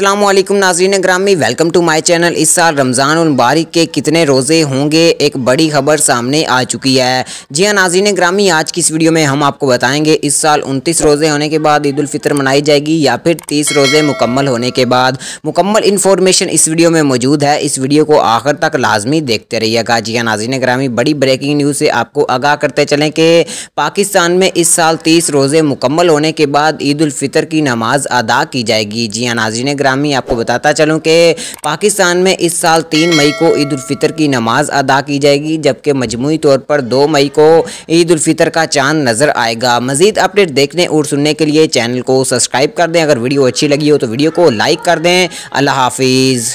अल्लाम नाजरीन ग्रामी वेलकम टू माय चैनल इस साल रमज़ान मुबारक के कितने रोज़े होंगे एक बड़ी खबर सामने आ चुकी है जी हाँ नाजरीन ग्रामी आज की इस वीडियो में हम आपको बताएंगे इस साल 29 रोज़े होने के बाद ईदालफ़ितर मनाई जाएगी या फिर 30 रोज़े मुकम्मल होने के बाद मुकम्मल इन्फॉर्मेशन इस वीडियो में मौजूद है इस वीडियो को आखिर तक लाजमी देखते रहिएगा जी हाँ नाजीन ग्रामी बड़ी ब्रेकिंग न्यूज़ से आपको आगाह करते चलें कि पाकिस्तान में इस साल तीस रोज़े मुकम्मल होने के बाद ईदालफ़ितर की नमाज़ अदा की जाएगी जी हाँ नाजीन ग्रामी आपको बताता चलूँ कि पाकिस्तान में इस साल तीन मई को ईद उलफ़ितर की नमाज अदा की जाएगी जबकि मजमू तौर पर दो मई को ईद उलफ़ितर का चांद नज़र आएगा मजीद अपडेट देखने और सुनने के लिए चैनल को सब्सक्राइब कर दें अगर वीडियो अच्छी लगी हो तो वीडियो को लाइक कर दें अल्लाह हाफिज़